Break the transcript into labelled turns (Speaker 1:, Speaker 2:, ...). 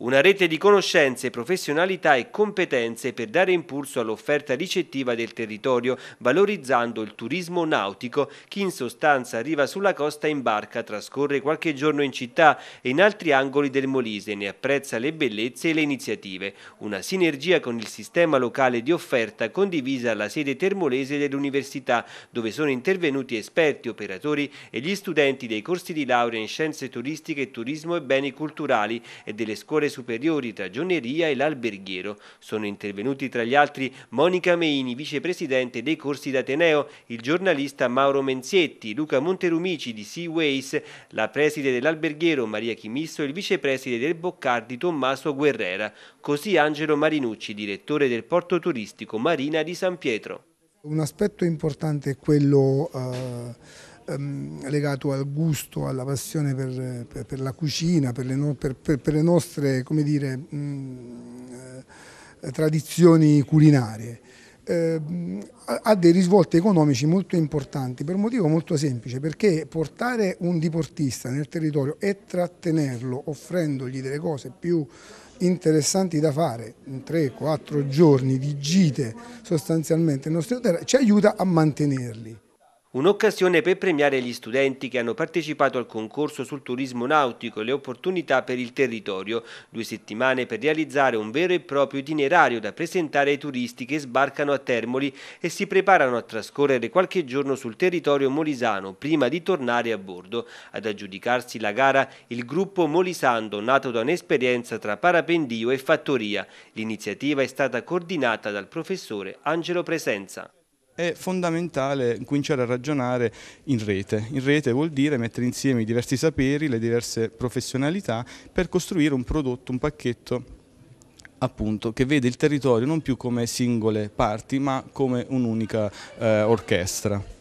Speaker 1: Una rete di conoscenze, professionalità e competenze per dare impulso all'offerta ricettiva del territorio, valorizzando il turismo nautico, chi in sostanza arriva sulla costa in barca, trascorre qualche giorno in città e in altri angoli del Molise ne apprezza le bellezze e le iniziative. Una sinergia con il sistema locale di offerta condivisa alla sede termolese dell'università, dove sono intervenuti esperti, operatori e gli studenti dei corsi di laurea in scienze turistiche, turismo e beni culturali e delle scuole scuole superiori, ragioneria e l'alberghiero. Sono intervenuti tra gli altri Monica Meini, vicepresidente dei corsi d'Ateneo, il giornalista Mauro Menzietti, Luca Monterumici di Sea Ways, la preside dell'alberghiero Maria Chimisso e il vicepreside del Boccardi Tommaso Guerrera, così Angelo Marinucci, direttore del porto turistico Marina di San Pietro.
Speaker 2: Un aspetto importante è quello... Uh Ehm, legato al gusto, alla passione per, per, per la cucina, per le, no, per le nostre dire, mh, mm, eh, tradizioni culinarie. Eh, ha dei risvolti economici molto importanti per un motivo molto semplice, perché portare un diportista nel territorio e trattenerlo offrendogli delle cose più interessanti da fare, in 3-4 giorni di gite sostanzialmente nel nostro territorio ci aiuta a mantenerli.
Speaker 1: Un'occasione per premiare gli studenti che hanno partecipato al concorso sul turismo nautico e le opportunità per il territorio. Due settimane per realizzare un vero e proprio itinerario da presentare ai turisti che sbarcano a Termoli e si preparano a trascorrere qualche giorno sul territorio molisano prima di tornare a bordo. Ad aggiudicarsi la gara il gruppo Molisando nato da un'esperienza tra parapendio e fattoria. L'iniziativa è stata coordinata dal professore Angelo Presenza
Speaker 3: è fondamentale cominciare a ragionare in rete. In rete vuol dire mettere insieme i diversi saperi, le diverse professionalità per costruire un prodotto, un pacchetto appunto, che vede il territorio non più come singole parti ma come un'unica eh, orchestra.